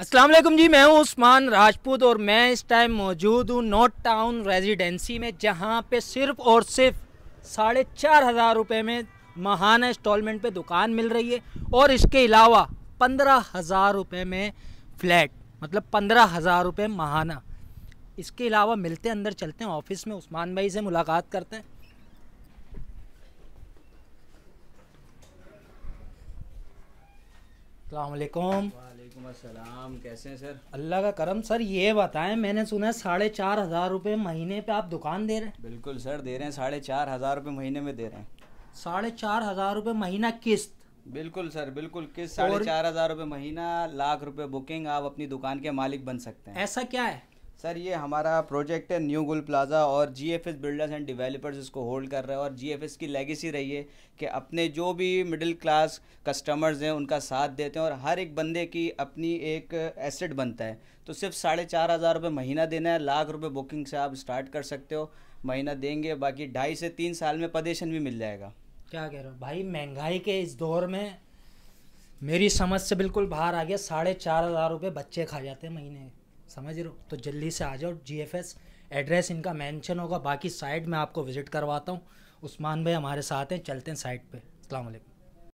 वालेकुम जी मैं हूँ उस्मान राजपूत और मैं इस टाइम मौजूद हूँ नॉट टाउन रेजिडेंसी में जहाँ पे सिर्फ और सिर्फ साढ़े चार हज़ार रुपये में माहाना इंस्टॉलमेंट पे दुकान मिल रही है और इसके अलावा पंद्रह हज़ार रुपये में फ्लैट मतलब पंद्रह हज़ार रुपये माहाना इसके अलावा मिलते अंदर चलते हैं ऑफिस में उस्मान भाई से मुलाकात करते हैं अलकुम वालेकुम कैसे हैं सर अल्लाह का करम सर ये बताएं मैंने सुना है साढ़े चार हज़ार रुपये महीने पे आप दुकान दे रहे हैं बिल्कुल सर दे रहे हैं साढ़े चार हज़ार रुपये महीने में दे रहे हैं साढ़े चार हज़ार रुपये महीना किस्त बिल्कुल सर बिल्कुल किस्त साढ़े चार हज़ार रुपये महीना लाख रुपये बुकिंग आप अपनी दुकान के मालिक बन सकते हैं ऐसा क्या है सर ये हमारा प्रोजेक्ट है न्यू गुल प्लाज़ा और G F S builders and developers इसको होल्ड कर रहे हैं और जी एफ एस की लेगेसी रही है कि अपने जो भी मिडिल क्लास कस्टमर्स हैं उनका साथ देते हैं और हर एक बंदे की अपनी एक एसेट बनता है तो सिर्फ साढ़े चार हज़ार रुपये महीना देना है लाख रुपये बुकिंग से आप स्टार्ट कर सकते हो महीना देंगे बाकी ढाई से तीन साल में पदेशन भी मिल जाएगा क्या कह रहे हो भाई महंगाई के इस दौर में मेरी समझ से बिल्कुल बाहर आ गया साढ़े चार हज़ार रुपये बच्चे खा जाते हैं महीने समझ रहे हो तो जल्दी से आ जाओ जी एफ एस एड्रेस इनका मेंशन होगा बाकी साइट में आपको विज़िट करवाता हूँ उस्मान भाई हमारे साथ हैं चलते हैं साइट पे अलैक्म